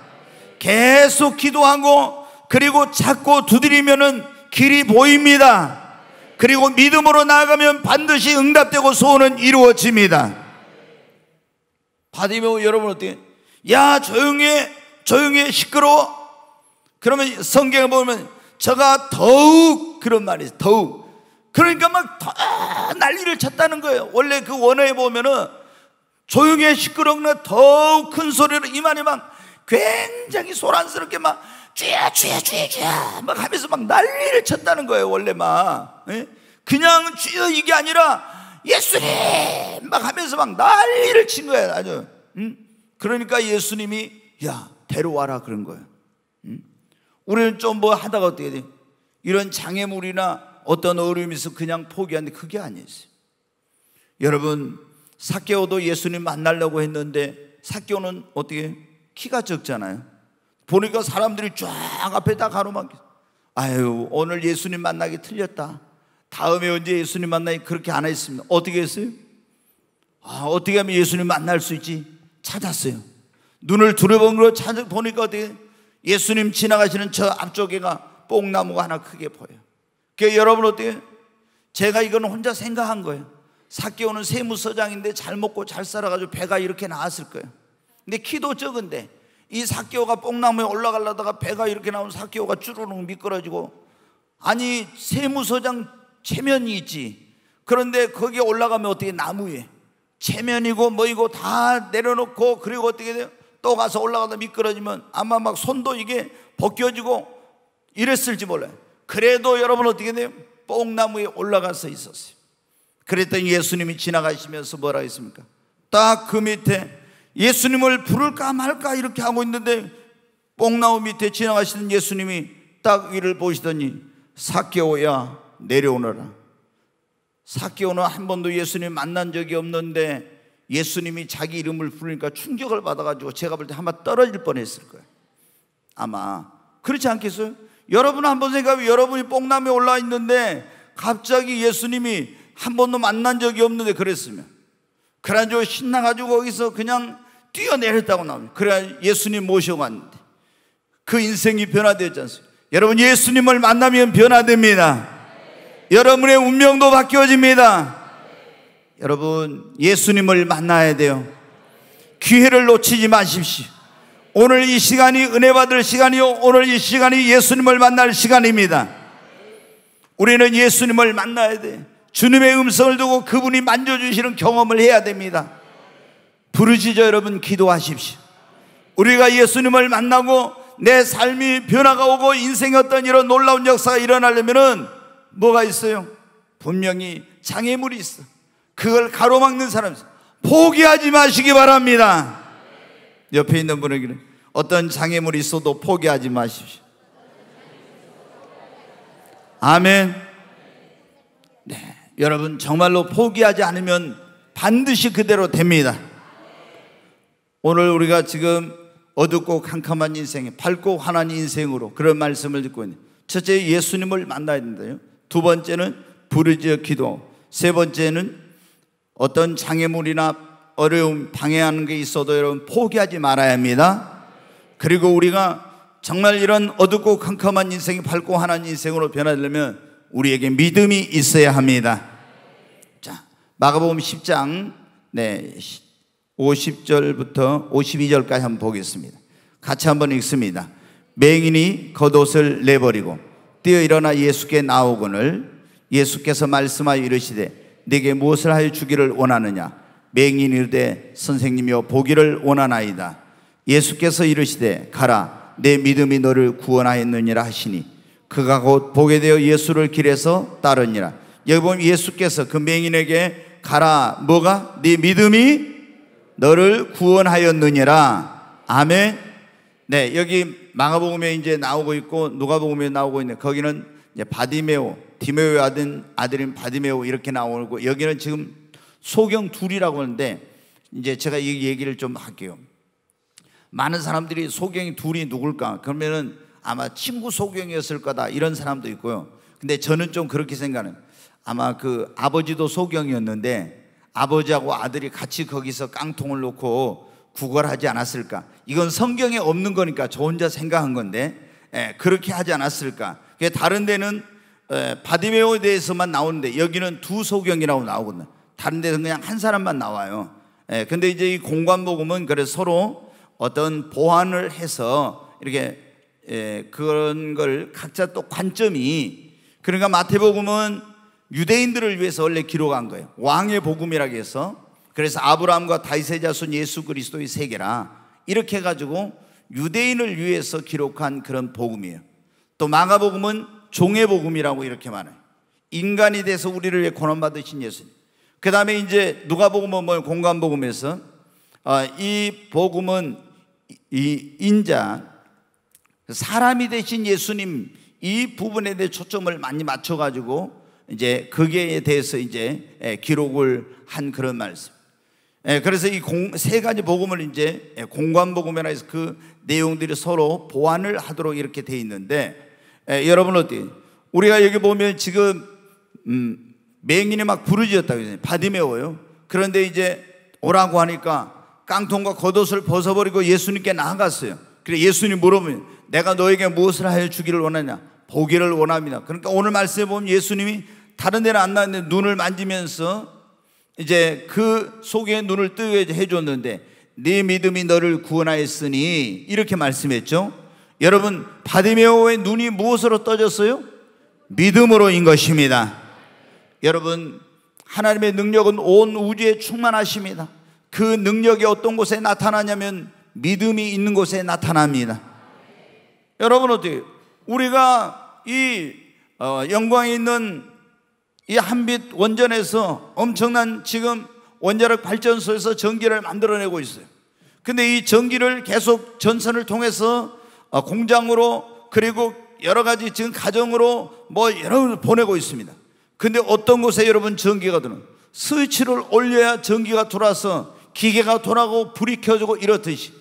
Speaker 1: 계속 기도하고 그리고 찾고 두드리면은 길이 보입니다. 그리고 믿음으로 나아가면 반드시 응답되고 소원은 이루어집니다. 바디메오 여러분 어떻게? 야조용 해, 조용 해, 시끄러워. 그러면 성경에 보면 저가 더욱 그런 말이 더욱. 그러니까 막 더 난리를 쳤다는 거예요. 원래 그 원어에 보면은 조용히 시끄럽나 더욱 큰 소리로 이 말이 막 굉장히 소란스럽게 막 죄야 죄야 죄야 죄야 막 하면서 막 난리를 쳤다는 거예요 원래 막 예? 그냥 죄야 이게 아니라 예수님 막 하면서 막 난리를 친 거예요 아주 응? 그러니까 예수님이 야 데려와라 그런 거예요 응? 우리는 좀 뭐 하다가 어떻게 돼 이런 장애물이나 어떤 어려움이 있어 그냥 포기하는데 그게 아니었어요 여러분 사케오도 예수님 만나려고 했는데 사케오는 어떻게 키가 적잖아요 보니까 사람들이 쫙 앞에 다가로막기 아유, 오늘 예수님 만나기 틀렸다. 다음에 언제 예수님 만나기 그렇게 안 했습니다. 어떻게 했어요? 아, 어떻게 하면 예수님 만날 수 있지? 찾았어요. 눈을 두려번으로 찾아 보니까 어떻게 예수님 지나가시는 저 앞쪽에가 뽕나무가 하나 크게 보여요. 그 여러분 어떻게 제가 이건 혼자 생각한 거예요. 사기오는 세무서장인데 잘 먹고 잘 살아가지고 배가 이렇게 나왔을 거예요. 근데 키도 적은데 이 사케오가 뽕나무에 올라가려다가 배가 이렇게 나온 사케오가 주르륵 미끄러지고 아니 세무서장 체면이 있지 그런데 거기에 올라가면 어떻게 나무에 체면이고 뭐이고 다 내려놓고 그리고 어떻게 돼요? 또 가서 올라가다 미끄러지면 아마 막 손도 이게 벗겨지고 이랬을지 몰라요 그래도 여러분 어떻게 돼요? 뽕나무에 올라가서 있었어요 그랬더니 예수님이 지나가시면서 뭐라 했습니까? 딱 그 밑에 예수님을 부를까 말까 이렇게 하고 있는데 뽕나무 밑에 지나가시는 예수님이 딱 위를 보시더니 사케오야 내려오너라. 사케오는 한 번도 예수님 만난 적이 없는데 예수님이 자기 이름을 부르니까 충격을 받아가지고 제가 볼 때 아마 떨어질 뻔했을 거예요. 아마 그렇지 않겠어요? 여러분 한 번 생각해 여러분이 뽕나무에 올라 와 있는데 갑자기 예수님이 한 번도 만난 적이 없는데 그랬으면 그래가지고 신나가지고 거기서 그냥 뛰어내렸다고 나옵니다. 그래야 예수님 모셔갔는데 그 인생이 변화되지 않습니까? 여러분 예수님을 만나면 변화됩니다. 여러분의 운명도 바뀌어집니다. 여러분 예수님을 만나야 돼요. 기회를 놓치지 마십시오. 오늘 이 시간이 은혜 받을 시간이요. 오늘 이 시간이 예수님을 만날 시간입니다. 우리는 예수님을 만나야 돼. 주님의 음성을 두고 그분이 만져주시는 경험을 해야 됩니다. 부르짖어 여러분 기도하십시오. 우리가 예수님을 만나고 내 삶이 변화가 오고 인생의 어떤 이런 놀라운 역사가 일어나려면은 뭐가 있어요? 분명히 장애물이 있어. 그걸 가로막는 사람 있어. 포기하지 마시기 바랍니다. 옆에 있는 분에게 어떤 장애물이 있어도 포기하지 마십시오. 아멘. 네. 여러분, 정말로 포기하지 않으면 반드시 그대로 됩니다. 오늘 우리가 지금 어둡고 캄캄한 인생에 밝고 환한 인생으로 그런 말씀을 듣고 있는 첫째 예수님을 만나야 된다요. 두 번째는 부르짖어 기도. 세 번째는 어떤 장애물이나 어려움 방해하는 게 있어도 여러분 포기하지 말아야 합니다. 그리고 우리가 정말 이런 어둡고 캄캄한 인생이 밝고 환한 인생으로 변하려면 우리에게 믿음이 있어야 합니다. 자, 마가복음 10장 네, 50절부터 52절까지 한번 보겠습니다. 같이 한번 읽습니다. 맹인이 겉옷을 내버리고 뛰어 일어나 예수께 나오거늘 예수께서 말씀하여 이르시되 내게 무엇을 하여 주기를 원하느냐 맹인이되 선생님이여 보기를 원하나이다 예수께서 이르시되 가라 내 믿음이 너를 구원하였느니라 하시니 그가 곧 보게 되어 예수를 길에서 따르니라 여기 보면 예수께서 그 맹인에게 가라 뭐가 네 믿음이 너를 구원하였느니라. 아멘. 네, 여기 마가복음에 이제 나오고 있고 누가복음에 나오고 있는 거기는 이제 바디메오, 디메오의 아들 아들인 바디메오 이렇게 나오고 여기는 지금 소경 둘이라고 하는데 이제 제가 이 얘기를 좀 할게요. 많은 사람들이 소경이 둘이 누굴까? 그러면은 아마 친구 소경이었을 거다 이런 사람도 있고요. 근데 저는 좀 그렇게 생각하는 아마 그 아버지도 소경이었는데 아버지하고 아들이 같이 거기서 깡통을 놓고 구걸하지 않았을까? 이건 성경에 없는 거니까 저 혼자 생각한 건데 에, 예, 그렇게 하지 않았을까? 다른 데는 예, 바디메오에 대해서만 나오는데 여기는 두 소경이라고 나오거든요. 다른 데는 그냥 한 사람만 나와요. 예, 근데 이제 이 공관복음은 그래서 서로 어떤 보완을 해서 이렇게 예, 그런 걸 각자 또 관점이 그러니까 마태복음은 유대인들을 위해서 원래 기록한 거예요. 왕의 복음이라고 해서 그래서 아브라함과 다윗의 자손 예수 그리스도의 세계라 이렇게 가지고 유대인을 위해서 기록한 그런 복음이에요. 또 마가복음은 종의 복음이라고 이렇게 말해요. 인간이 돼서 우리를 위해 고난 받으신 예수님. 그 다음에 이제 누가복음은 뭐 공간복음에서 아, 이 복음은 이 인자 사람이 되신 예수님 이 부분에 대해 초점을 많이 맞춰가지고 이제 거기에 대해서 이제 예, 기록을 한 그런 말씀. 예, 그래서 이 세 가지 복음을 이제 예, 공관 복음이라 해서 그 내용들이 서로 보완을 하도록 이렇게 돼 있는데 여러분 어디 우리가 여기 보면 지금 음, 맹인이 막 부르짖었다고 했요 바디메오요. 그런데 이제 오라고 하니까 깡통과 겉옷을 벗어버리고 예수님께 나아갔어요. 그래 예수님 물어보면 내가 너에게 무엇을 하여 주기를 원하냐? 보기를 원합니다. 그러니까 오늘 말씀에 보면 예수님이 다른 데는 안 나왔는데 눈을 만지면서 이제 그 속에 눈을 뜨게 해줬는데 네 믿음이 너를 구원하였으니 이렇게 말씀했죠. 여러분 바디메오의 눈이 무엇으로 떠졌어요? 믿음으로인 것입니다. 여러분 하나님의 능력은 온 우주에 충만하십니다. 그 능력이 어떤 곳에 나타나냐면 믿음이 있는 곳에 나타납니다. 여러분 어떻게 우리가 이 어, 영광이 있는 이 한빛 원전에서 엄청난 지금 원자력 발전소에서 전기를 만들어내고 있어요. 근데 이 전기를 계속 전선을 통해서 어, 공장으로 그리고 여러 가지 지금 가정으로 뭐 여러분 보내고 있습니다. 근데 어떤 곳에 여러분 전기가 드는 스위치를 올려야 전기가 돌아서 기계가 돌아고 가 불이 켜지고 이렇듯이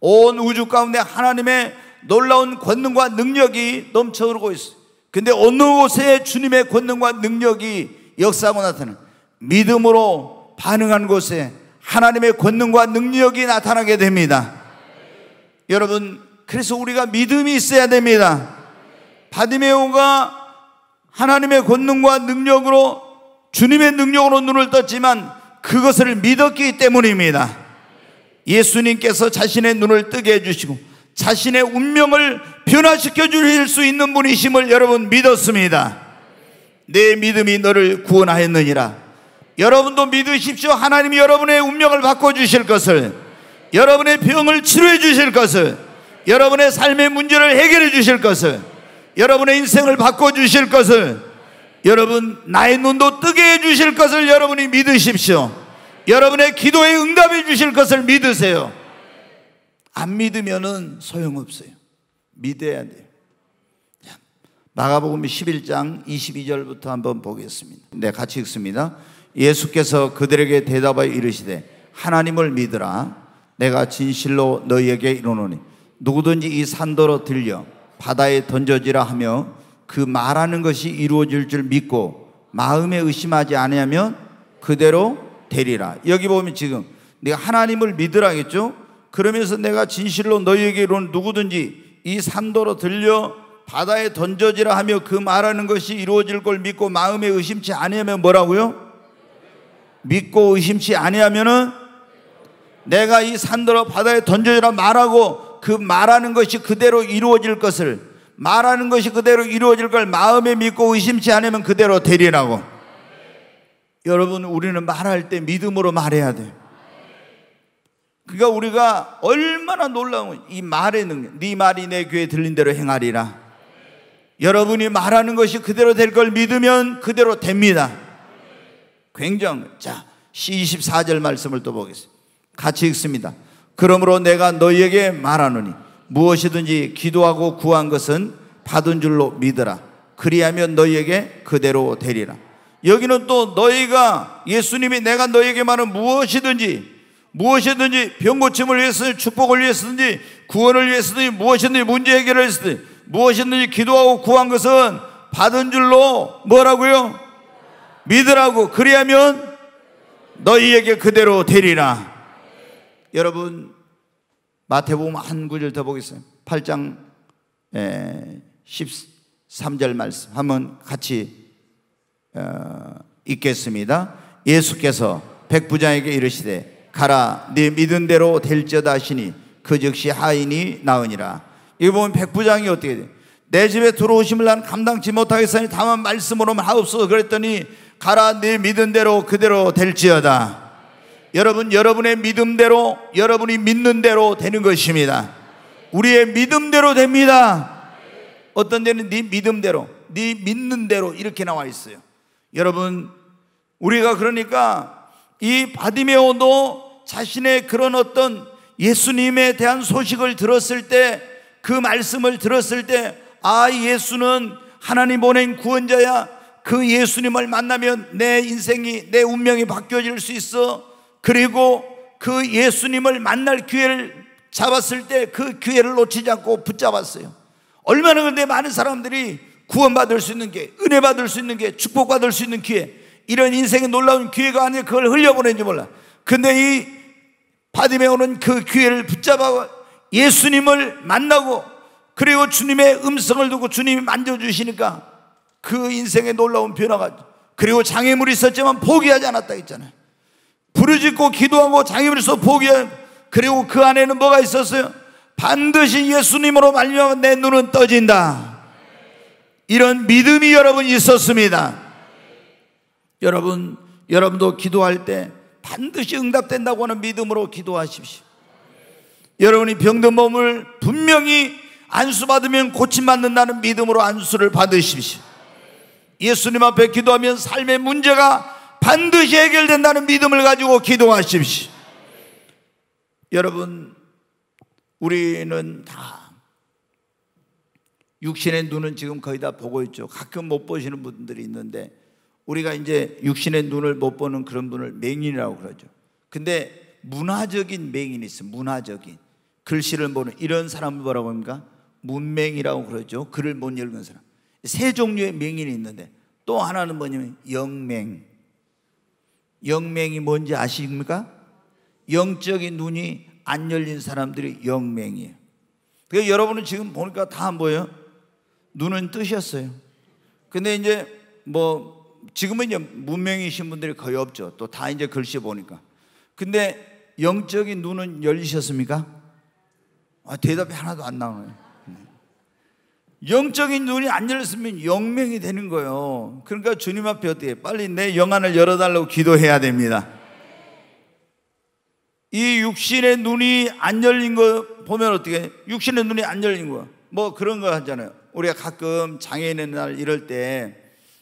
Speaker 1: 온 우주 가운데 하나님의 놀라운 권능과 능력이 넘쳐 흐르고 있어요. 근데 어느 곳에 주님의 권능과 능력이 역사하고 나타나 믿음으로 반응한 곳에 하나님의 권능과 능력이 나타나게 됩니다. 여러분, 그래서 우리가 믿음이 있어야 됩니다. 바디메오가 하나님의 권능과 능력으로 주님의 능력으로 눈을 떴지만 그것을 믿었기 때문입니다. 예수님께서 자신의 눈을 뜨게 해주시고 자신의 운명을 변화시켜 주실 수 있는 분이심을 여러분 믿었습니다. 내 믿음이 너를 구원하였느니라. 여러분도 믿으십시오. 하나님이 여러분의 운명을 바꿔주실 것을, 여러분의 병을 치료해 주실 것을, 여러분의 삶의 문제를 해결해 주실 것을, 여러분의 인생을 바꿔주실 것을, 여러분, 나의 눈도 뜨게 해 주실 것을 여러분이 믿으십시오. 여러분의 기도에 응답해 주실 것을 믿으세요. 안 믿으면은 소용없어요. 믿어야 돼요. 마가복음 11장 22절부터 한번 보겠습니다. 네, 같이 읽습니다. 예수께서 그들에게 대답하여 이르시되 하나님을 믿으라. 내가 진실로 너희에게 이르노니 누구든지 이 산도로 들려 바다에 던져지라 하며 그 말하는 것이 이루어질 줄 믿고 마음에 의심하지 아니하면 그대로 되리라. 여기 보면 지금 네가 하나님을 믿으라겠죠? 그러면서 내가 진실로 너희에게이는 누구든지 이 산도로 들려 바다에 던져지라 하며 그 말하는 것이 이루어질 걸 믿고 마음에 의심치 아니하면 뭐라고요? 믿고 의심치 아니하면은 내가 이 산더러 바다에 던져지라 말하고 그 말하는 것이 그대로 이루어질 것을 말하는 것이 그대로 이루어질 걸 마음에 믿고 의심치 않으면 그대로 되리라고. 여러분 우리는 말할 때 믿음으로 말해야 돼요. 그러니까 우리가 얼마나 놀라운 이 말의 능력, 네 말이 내 귀에 들린 대로 행하리라. 여러분이 말하는 것이 그대로 될 걸 믿으면 그대로 됩니다. 굉장 자, C24절 말씀을 또 보겠습니다. 같이 읽습니다. 그러므로 내가 너희에게 말하노니 무엇이든지 기도하고 구한 것은 받은 줄로 믿으라. 그리하면 너희에게 그대로 되리라. 여기는 또 너희가 예수님이 내가 너희에게 말한 무엇이든지 무엇이든지 병 고침을 위해서든지 축복을 위해서든지 구원을 위해서든지 무엇이든지 문제 해결을 위해서든지 무엇이든지 기도하고 구한 것은 받은 줄로 뭐라고요? 믿으라고 그리하면 너희에게 그대로 되리라 여러분 마태복음 한 구절 더 보겠습니다 8장 13절 말씀 한번 같이 어, 읽겠습니다 예수께서 백부장에게 이르시되 가라 네 믿은 대로 될지어다 하시니 그 즉시 하인이 나으니라 이 보면 백부장이 어떻게 돼? 내 집에 들어오심을 난 감당치 못하겠사니 다만 말씀으로만 하옵소서 그랬더니 가라 네 믿은 대로 그대로 될지어다 여러분 여러분의 믿음대로 여러분이 믿는 대로 되는 것입니다 우리의 믿음대로 됩니다 어떤 데는 네 믿음대로 네 믿는 대로 이렇게 나와 있어요 여러분 우리가 그러니까 이 바디메오도 자신의 그런 어떤 예수님에 대한 소식을 들었을 때 그 말씀을 들었을 때 아, 예수는 하나님 보낸 구원자야. 그 예수님을 만나면 내 인생이, 내 운명이 바뀌어질 수 있어. 그리고 그 예수님을 만날 기회를 잡았을 때 그 기회를 놓치지 않고 붙잡았어요. 얼마나 근데 많은 사람들이 구원받을 수 있는 게, 은혜 받을 수 있는 게, 축복받을 수 있는 기회, 이런 인생의 놀라운 기회가 아니라 그걸 흘려보낸지 몰라. 근데 이 바디메 오는 그귀를 붙잡아 예수님을 만나고 그리고 주님의 음성을 듣고 주님이 만져주시니까 그 인생의 놀라운 변화가 그리고 장애물이 있었지만 포기하지 않았다 했잖아요. 부르짖고 기도하고 장애물이 있어 포기 그리고 그 안에는 뭐가 있었어요? 반드시 예수님으로 말려암아내 눈은 떠진다. 이런 믿음이 여러분 있었습니다. 여러분 여러분도 기도할 때 반드시 응답된다고 하는 믿음으로 기도하십시오. 여러분이 병든 몸을 분명히 안수받으면 고침받는다는 믿음으로 안수를 받으십시오. 예수님 앞에 기도하면 삶의 문제가 반드시 해결된다는 믿음을 가지고 기도하십시오. 여러분, 우리는 다 육신의 눈은 지금 거의 다 보고 있죠. 가끔 못 보시는 분들이 있는데 우리가 이제 육신의 눈을 못 보는 그런 분을 맹인이라고 그러죠. 근데 문화적인 맹인이 있어. 문화적인 글씨를 보는 이런 사람을 뭐라고 합니까? 문맹이라고 그러죠. 글을 못 읽는 사람. 세 종류의 맹인이 있는데 또 하나는 뭐냐면 영맹. 영맹이 뭔지 아십니까? 영적인 눈이 안 열린 사람들이 영맹이에요. 그래서 여러분은 지금 보니까 다 뭐예요? 눈은 뜨셨어요. 근데 이제 뭐 지금은 이제 문명이신 분들이 거의 없죠. 또 다 이제 글씨 보니까. 근데 영적인 눈은 열리셨습니까? 아, 대답이 하나도 안 나오네요. 네. 영적인 눈이 안 열렸으면 영명이 되는 거예요. 그러니까 주님 앞에 어떻게 빨리 내 영안을 열어달라고 기도해야 됩니다. 이 육신의 눈이 안 열린 거 보면 어떻게 육신의 눈이 안 열린 거야. 뭐 그런 거 하잖아요. 우리가 가끔 장애인의 날 이럴 때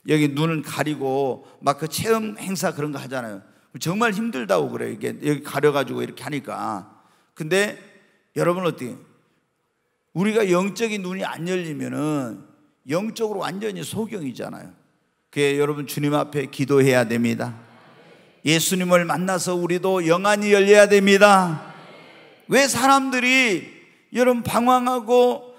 Speaker 1: 여기 눈을 가리고 막 그 체험 행사 그런 거 하잖아요. 정말 힘들다고 그래요. 이게 여기 가려가지고 이렇게 하니까. 근데 여러분 어때? 우리가 영적인 눈이 안 열리면은 영적으로 완전히 소경이잖아요. 그게 여러분 주님 앞에 기도해야 됩니다. 예수님을 만나서 우리도 영안이 열려야 됩니다. 왜 사람들이 여러분 방황하고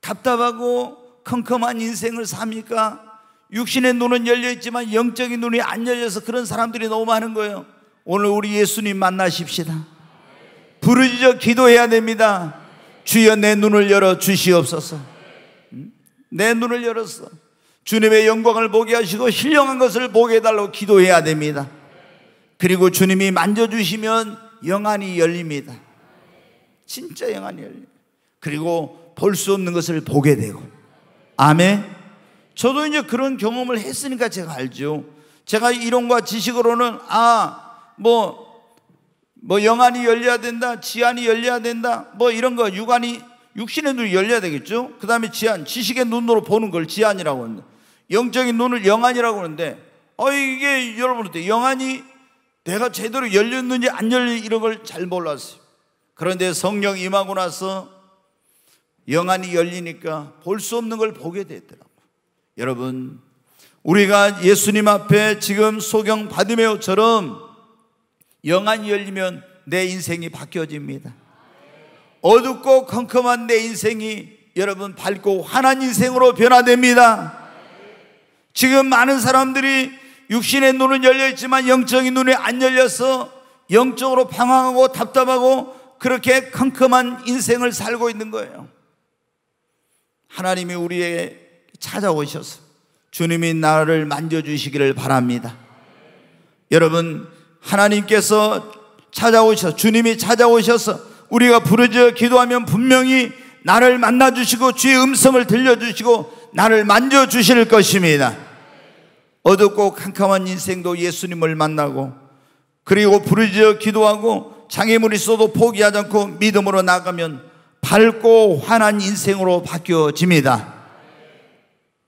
Speaker 1: 답답하고 컴컴한 인생을 삽니까? 육신의 눈은 열려 있지만 영적인 눈이 안 열려서 그런 사람들이 너무 많은 거예요. 오늘 우리 예수님 만나십시다. 부르짖어 기도해야 됩니다. 주여 내 눈을 열어 주시옵소서. 내 눈을 열었어. 주님의 영광을 보게 하시고 신령한 것을 보게 해달라고 기도해야 됩니다. 그리고 주님이 만져주시면 영안이 열립니다. 진짜 영안이 열립니다. 그리고 볼 수 없는 것을 보게 되고. 아멘. 저도 이제 그런 경험을 했으니까 제가 알죠. 제가 이론과 지식으로는 아, 뭐, 뭐 영안이 열려야 된다, 지안이 열려야 된다, 뭐 이런 거 육안이 육신의 눈이 열려야 되겠죠. 그 다음에 지안, 지식의 눈으로 보는 걸 지안이라고 하는데 영적인 눈을 영안이라고 하는데 어 이게 여러분들테 영안이 내가 제대로 열렸는지 안 열렸는지 이런 걸 잘 몰랐어요. 그런데 성령 임하고 나서 영안이 열리니까 볼 수 없는 걸 보게 되더라고. 여러분, 우리가 예수님 앞에 지금 소경 받으며처럼 영안이 열리면 내 인생이 바뀌어집니다. 어둡고 컴컴한 내 인생이 여러분 밝고 환한 인생으로 변화됩니다. 지금 많은 사람들이 육신의 눈은 열려있지만 영적인 눈이 안 열려서 영적으로 방황하고 답답하고 그렇게 컴컴한 인생을 살고 있는 거예요. 하나님이 우리의 찾아오셔서 주님이 나를 만져주시기를 바랍니다. 여러분, 하나님께서 찾아오셔서, 주님이 찾아오셔서 우리가 부르짖어 기도하면 분명히 나를 만나주시고 주의 음성을 들려주시고 나를 만져주실 것입니다. 어둡고 캄캄한 인생도 예수님을 만나고 그리고 부르짖어 기도하고 장애물이 있어도 포기하지 않고 믿음으로 나가면 밝고 환한 인생으로 바뀌어집니다.